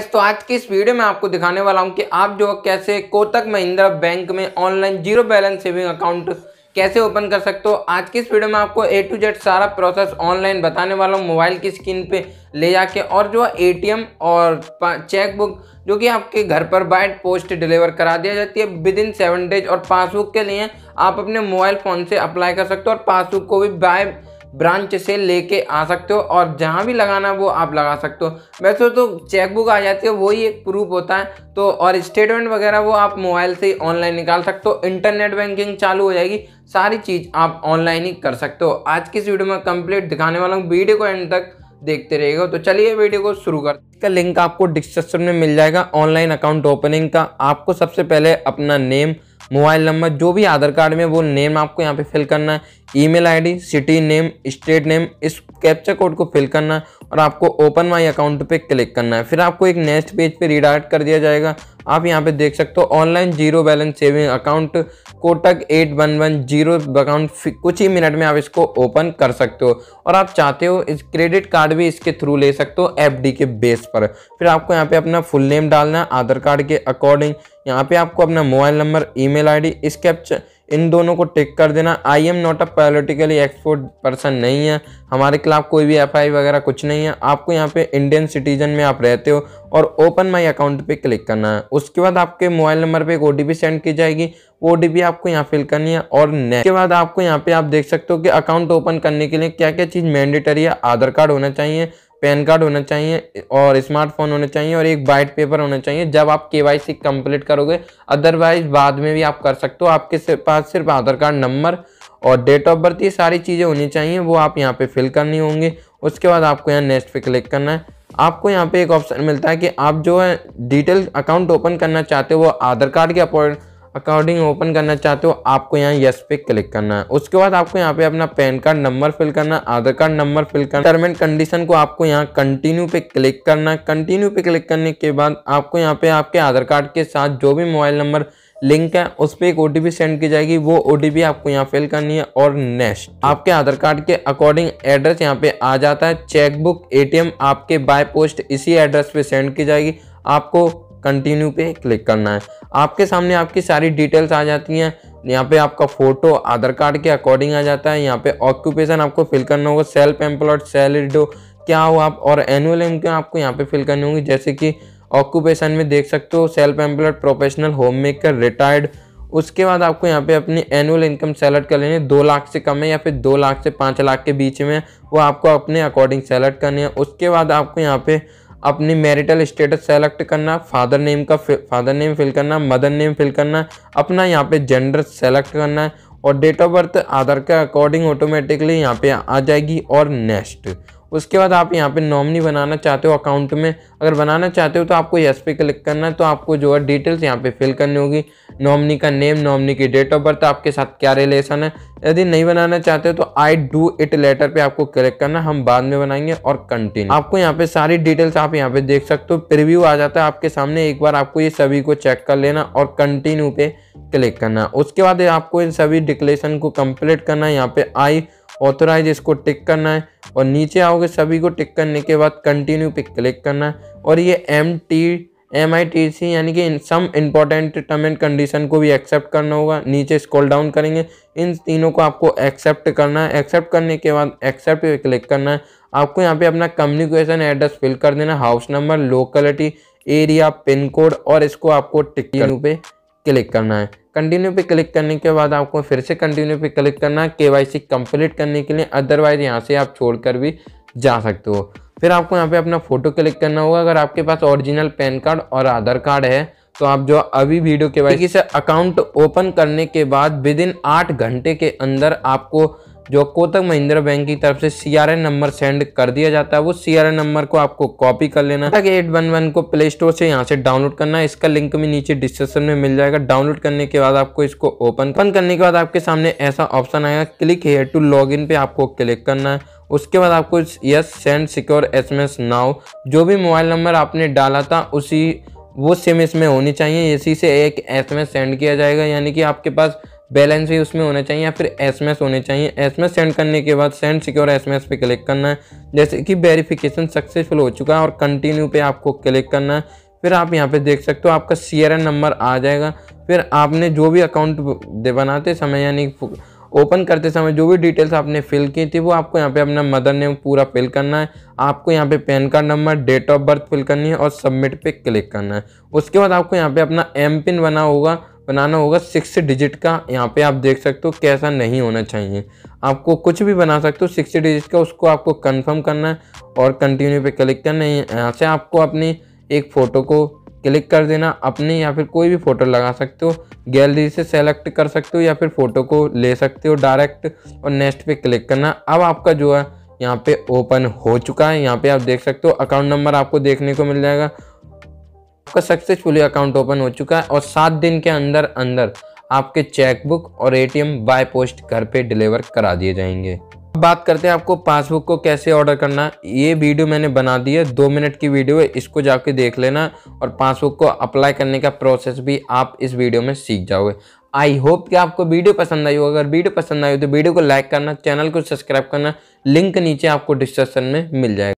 तो आज की इस वीडियो में आपको दिखाने वाला हूं कि आप जो कैसे कोटक महिंद्रा बैंक में online zero balance saving account कैसे ओपन कर सकते हो आज की इस वीडियो में आपको ए टू जेड सारा प्रोसेस ऑनलाइन बताने वाला हूँ मोबाइल की स्क्रीन पे ले जाके और जो है एम और चेकबुक जो कि आपके घर पर बाय पोस्ट डिलीवर करा दिया जाती है विद इन सेवन डेज और पासबुक के लिए आप अपने मोबाइल फ़ोन से अप्लाई कर सकते हो और पासबुक को भी बाय ब्रांच से लेके आ सकते हो और जहाँ भी लगाना वो आप लगा सकते हो वैसे तो चेकबुक आ जाती है वही एक प्रूफ होता है तो और स्टेटमेंट वगैरह वो आप मोबाइल से ऑनलाइन निकाल सकते हो इंटरनेट बैंकिंग चालू हो जाएगी सारी चीज़ आप ऑनलाइन ही कर सकते हो आज की इस वीडियो में कंप्लीट दिखाने वाला हूँ वीडियो को एंड तक देखते रहेगा तो चलिए वीडियो को शुरू कर इसका लिंक आपको डिस्क्रिप्शन में मिल जाएगा ऑनलाइन अकाउंट ओपनिंग का आपको सबसे पहले अपना नेम मोबाइल नंबर जो भी आधार कार्ड में वो नेम आपको यहाँ पे फिल करना है email ID, city name state name इस कैप्चा कोड को फिल करना है और आपको ओपन माई अकाउंट पे क्लिक करना है फिर आपको एक नेक्स्ट पेज पे रिडायरेक्ट कर दिया जाएगा आप यहाँ पे देख सकते हो online zero balance saving account Kotak eight one one zero account कुछ ही मिनट में आप इसको ओपन कर सकते हो और आप चाहते हो इस क्रेडिट कार्ड भी इसके थ्रू ले सकते हो एफ के बेस पर फिर आपको यहाँ पे अपना फुल नेम डालना है आधार कार्ड के अकॉर्डिंग यहाँ पे आपको अपना मोबाइल नंबर आई डी इस कैप्चर इन दोनों को टिक कर देना I am not a politically export person नहीं है हमारे खिलाफ कोई भी एफ वगैरह कुछ नहीं है आपको यहाँ पे इंडियन सिटीजन में आप रहते हो और ओपन माई अकाउंट पे क्लिक करना है उसके बाद आपके मोबाइल नंबर पे एक ओ सेंड की जाएगी वो ओ आपको यहाँ फिल करनी है और नेक्स्ट के बाद आपको यहाँ पे आप देख सकते हो कि अकाउंट ओपन करने के लिए क्या क्या चीज़ मैंडेटरी है आधार कार्ड होना चाहिए पैन कार्ड होना चाहिए और स्मार्टफोन होना चाहिए और एक वाइट पेपर होना चाहिए जब आप के वाई सी कम्प्लीट करोगे अदरवाइज बाद में भी आप कर सकते हो आपके पास सिर्फ आधार कार्ड नंबर और डेट ऑफ बर्थ ये सारी चीज़ें होनी चाहिए वो आप यहाँ पे फिल करनी होंगी उसके बाद आपको यहाँ नेक्स्ट पे क्लिक करना है आपको यहाँ पे एक ऑप्शन मिलता है कि आप जो है डिटेल अकाउंट ओपन करना चाहते हो वो आधार कार्ड के अपॉइंट अकाउंटिंग ओपन करना चाहते हो आपको यहाँ यस पे क्लिक करना है उसके बाद आपको यहाँ पे अपना पैन कार्ड नंबर फिल करना आधार कार्ड नंबर फिल करना टर्म एंड कंडीशन को आपको यहाँ कंटिन्यू पे क्लिक करना है कंटिन्यू पे क्लिक करने के बाद आपको यहाँ पे आपके आधार कार्ड के साथ जो भी मोबाइल नंबर लिंक है उस पर एक ओ सेंड की जाएगी वो ओ आपको यहाँ फिल करनी है और नेक्स्ट आपके आधार कार्ड के अकॉर्डिंग एड्रेस यहाँ पे आ जाता है चेकबुक ए आपके बाय पोस्ट इसी एड्रेस पे सेंड की जाएगी आपको कंटिन्यू पे क्लिक करना है आपके सामने आपकी सारी डिटेल्स आ जाती हैं यहाँ पे आपका फोटो आधार कार्ड के अकॉर्डिंग आ जाता है यहाँ पे ऑक्यूपेशन आपको फिल करना होगा सेल्फ एम्प्लॉयड सैलरीड क्या हो आप और एनुअल इनकम आपको यहाँ पे फिल करनी होगी जैसे कि ऑक्यूपेशन में देख सकते हो self employed professional homemaker retired उसके बाद आपको यहाँ पे अपनी एनुअल इनकम सेलेक्ट कर लेनी है दो लाख से कम है या फिर दो लाख से पाँच लाख के बीच में वो आपको अपने अकॉर्डिंग सेलेक्ट करनी है उसके बाद आपको यहाँ पे अपनी मैरिटल स्टेटस सेलेक्ट करना फादर नेम का फादर नेम फिल करना मदर नेम फिल करना अपना यहाँ पे जेंडर सेलेक्ट करना है और डेट ऑफ बर्थ आधार के अकॉर्डिंग ऑटोमेटिकली यहाँ पे आ जाएगी और नेक्स्ट उसके बाद आप यहाँ पे नॉमनी बनाना चाहते हो अकाउंट में अगर बनाना चाहते हो तो आपको यस पे क्लिक करना है तो आपको जो है डिटेल्स यहाँ पे फिल करनी होगी नॉमनी का नेम नॉमनी की डेट ऑफ बर्थ आपके साथ क्या रिलेशन है यदि नहीं बनाना चाहते हो तो आई डू इट लेटर पे आपको क्लिक करना हम बाद में बनाएंगे और कंटिन्यू आपको यहाँ पे सारी डिटेल्स आप यहाँ पे देख सकते हो प्रिव्यू आ जाता है आपके सामने एक बार आपको ये सभी को चेक कर लेना और कंटिन्यू पे क्लिक करना उसके बाद आपको इन सभी डिक्लेशन को कंप्लीट करना है यहाँ पे आई ऑथोराइज इसको टिक करना है और नीचे आओगे सभी को टिक करने के बाद कंटिन्यू पे क्लिक करना है और ये M T M I T C यानी कि इन some important term and condition को भी एक्सेप्ट करना होगा नीचे स्क्रॉल डाउन करेंगे इन तीनों को आपको एक्सेप्ट करना है एक्सेप्ट करने के बाद एक्सेप्ट पे क्लिक करना है आपको यहाँ पे अपना कम्युनिकेशन एड्रेस फिल कर देना house number locality area pin code और इसको आपको टिक पे क्लिक करना है कंटिन्यू पे क्लिक करने के बाद आपको फिर से कंटिन्यू पे क्लिक करना है के वाई कंप्लीट करने के लिए अदरवाइज़ यहाँ से आप छोड़ कर भी जा सकते हो फिर आपको यहाँ पे अपना फ़ोटो क्लिक करना होगा अगर आपके पास ओरिजिनल पैन कार्ड और आधार कार्ड है तो आप जो अभी वीडियो के वाई से अकाउंट ओपन करने के बाद विद इन आठ घंटे के अंदर आपको जो कोटक महिंद्रा बैंक की तरफ से सी नंबर सेंड कर दिया जाता है वो सी नंबर को आपको कॉपी कर लेना है एट वन वन को प्ले स्टोर से यहाँ से डाउनलोड करना है इसका लिंक भी नीचे डिस्क्रिप्शन में मिल जाएगा डाउनलोड करने के बाद आपको इसको ओपन ओपन करने के बाद आपके सामने ऐसा ऑप्शन आएगा click here to log in पे आपको क्लिक करना है उसके बाद आपको yes send secure S M S now जो भी मोबाइल नंबर आपने डाला था उसी वो सिम इसमें होनी चाहिए इसी से एक एस एम एस सेंड किया जाएगा यानी कि आपके पास बैलेंस ही उसमें होना चाहिए या फिर एसएमएस होने चाहिए एसएमएस सेंड करने के बाद सेंड सिक्योर एसएमएस पे क्लिक करना है जैसे कि वेरिफिकेशन सक्सेसफुल हो चुका है और कंटिन्यू पे आपको क्लिक करना है फिर आप यहाँ पे देख सकते हो आपका सी नंबर आ जाएगा फिर आपने जो भी अकाउंट बनाते समय यानी ओपन करते समय जो भी डिटेल्स आपने फिल की थी वो आपको यहाँ पे अपना मदर नेम पूरा फिल करना है आपको यहाँ पे PAN card number date of birth fill करनी है और सबमिट पे क्लिक करना है उसके बाद आपको यहाँ पे अपना एम पिन बना होगा बनाना होगा सिक्स डिजिट का यहाँ पे आप देख सकते हो कैसा नहीं होना चाहिए आपको कुछ भी बना सकते हो सिक्स डिजिट का उसको आपको कंफर्म करना है और कंटिन्यू पे क्लिक करना है यहाँ से आपको अपनी एक फ़ोटो को क्लिक कर देना अपने या फिर कोई भी फ़ोटो लगा सकते हो गैलरी से सेलेक्ट कर सकते हो या फिर फ़ोटो को ले सकते हो डायरेक्ट और नेक्स्ट पे क्लिक करना अब आपका जो है यहाँ पे ओपन हो चुका है यहाँ पे आप देख सकते हो अकाउंट नंबर आपको देखने को मिल जाएगा आपका सक्सेसफुली अकाउंट ओपन हो चुका है और सात दिन के अंदर अंदर आपके चेकबुक और एटीएम बाय पोस्ट घर पे डिलीवर करा दिए जाएंगे अब बात करते हैं आपको पासबुक को कैसे ऑर्डर करना ये वीडियो मैंने बना दी है दो मिनट की वीडियो है इसको जाके देख लेना और पासबुक को अप्लाई करने का प्रोसेस भी आप इस वीडियो में सीख जाओगे आई होप कि आपको वीडियो पसंद आई हो अगर वीडियो पसंद आई हो तो वीडियो को लाइक करना चैनल को सब्सक्राइब करना लिंक नीचे आपको डिस्क्रिप्शन में मिल जाएगा